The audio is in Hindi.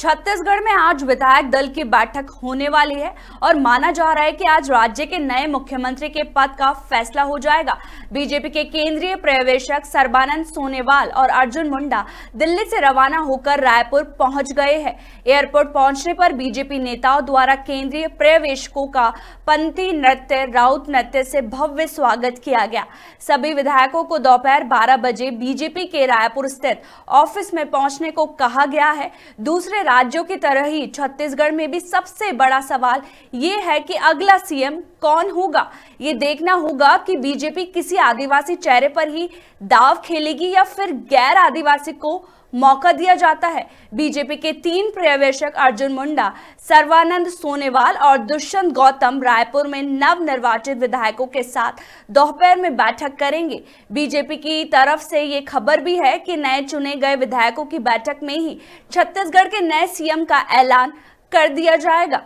छत्तीसगढ़ में आज विधायक दल की बैठक होने वाली है और माना जा रहा है कि आज राज्य के नए मुख्यमंत्री के पद का फैसला हो जाएगा बीजेपी के केंद्रीय पर्यवेक्षक सर्बानंद सोनेवाल और अर्जुन मुंडा दिल्ली से रवाना होकर रायपुर पहुंच गए हैं एयरपोर्ट पहुंचने पर बीजेपी नेताओं द्वारा केंद्रीय पर्यवेक्षकों का पंथी नृत्य राउत नृत्य से भव्य स्वागत किया गया सभी विधायकों को दोपहर बारह बजे बीजेपी के रायपुर स्थित ऑफिस में पहुंचने को कहा गया है दूसरे राज्यों की तरह ही छत्तीसगढ़ में भी सबसे बड़ा सवाल ये है कि अगला सीएम कौन होगा ये देखना होगा कि बीजेपी किसी आदिवासी चेहरे पर ही दाव खेलेगी या फिर गैर आदिवासी को मौका दिया जाता है बीजेपी के तीन पर्यवेक्षक अर्जुन मुंडा सर्वानंद सोनेवाल और दुष्यंत गौतम रायपुर में नव निर्वाचित विधायकों के साथ दोपहर में बैठक करेंगे बीजेपी की तरफ से ये खबर भी है कि नए चुने गए विधायकों की बैठक में ही छत्तीसगढ़ के नए सीएम का ऐलान कर दिया जाएगा